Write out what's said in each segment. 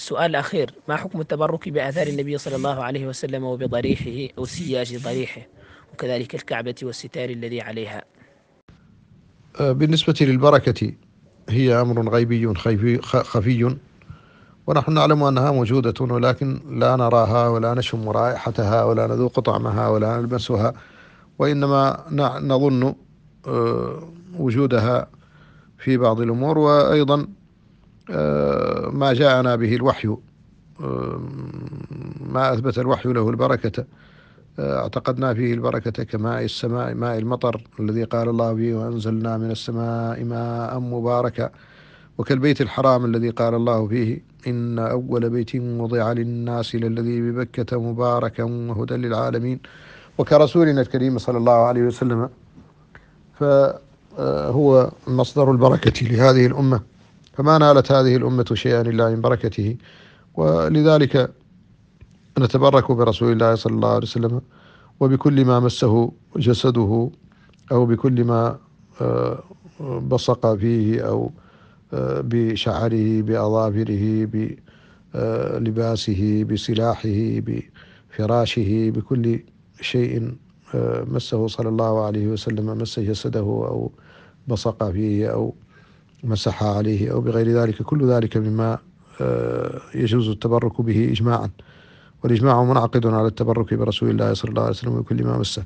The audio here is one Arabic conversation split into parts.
سؤال أخير ما حكم التبرك بآثار النبي صلى الله عليه وسلم وبضريحه أو سياج ضريحه وكذلك الكعبة والستار الذي عليها آه، بالنسبة للبركة هي أمر غيبي خفي ونحن نعلم أنها موجودة ولكن لا نراها ولا نشم رائحتها ولا نذوق طعمها ولا نلمسها وإنما نظن آه، وجودها في بعض الأمور وأيضا آه، ما جاءنا به الوحي آه، ما أثبت الوحي له البركة آه، اعتقدنا فيه البركة كماء السماء ماء المطر الذي قال الله به وأنزلنا من السماء ماء مباركا وكالبيت الحرام الذي قال الله فيه إن أول بيت وضع للناس للذي ببكة مباركا وهدى للعالمين وكرسولنا الكريم صلى الله عليه وسلم فهو مصدر البركة لهذه الأمة فما نالت هذه الأمة شيئا إلا من بركته ولذلك نتبرك برسول الله صلى الله عليه وسلم وبكل ما مسه جسده أو بكل ما آه، بصق فيه أو آه، بشعره بأظافره بلباسه آه، بسلاحه بفراشه بكل شيء مسه صلى الله عليه وسلم مس جسده أو بصق فيه أو مسح عليه أو بغير ذلك كل ذلك مما آه، يجوز التبرك به إجماعا والإجماع منعقد على التبرك برسول الله صلى الله عليه وسلم وكل ما مسه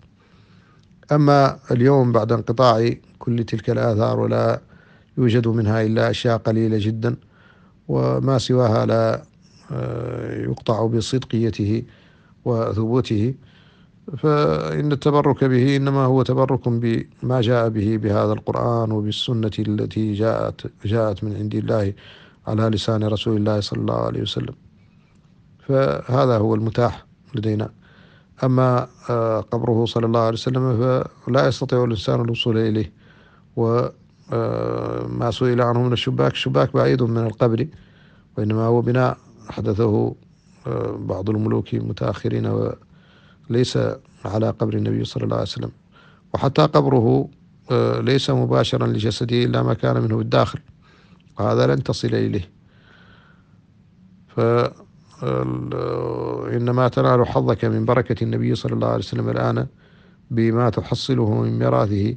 أما اليوم بعد انقطاع كل تلك الآثار ولا يوجد منها إلا أشياء قليلة جدا وما سواها لا آه، يقطع بصدقيته وثبوته فإن التبرك به إنما هو تبرك بما جاء به بهذا القرآن وبالسنة التي جاءت جاءت من عند الله على لسان رسول الله صلى الله عليه وسلم فهذا هو المتاح لدينا أما آه، قبره صلى الله عليه وسلم فلا يستطيع الإنسان الوصول إليه وما آه، سئل عنه من الشباك الشباك بعيد من القبر وإنما هو بناء حدثه آه، بعض الملوك المتأخرين ليس على قبر النبي صلى الله عليه وسلم وحتى قبره آه، ليس مباشرا لجسده إلا ما كان منه بالداخل وهذا لن تصل إليه ف آه، إنما تنال حظك من بركة النبي صلى الله عليه وسلم الآن بما تحصله من ميراثه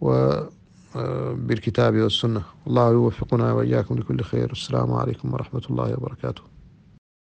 وبالكتاب آه، والسنة الله يوفقنا وإياكم لكل خير السلام عليكم ورحمة الله وبركاته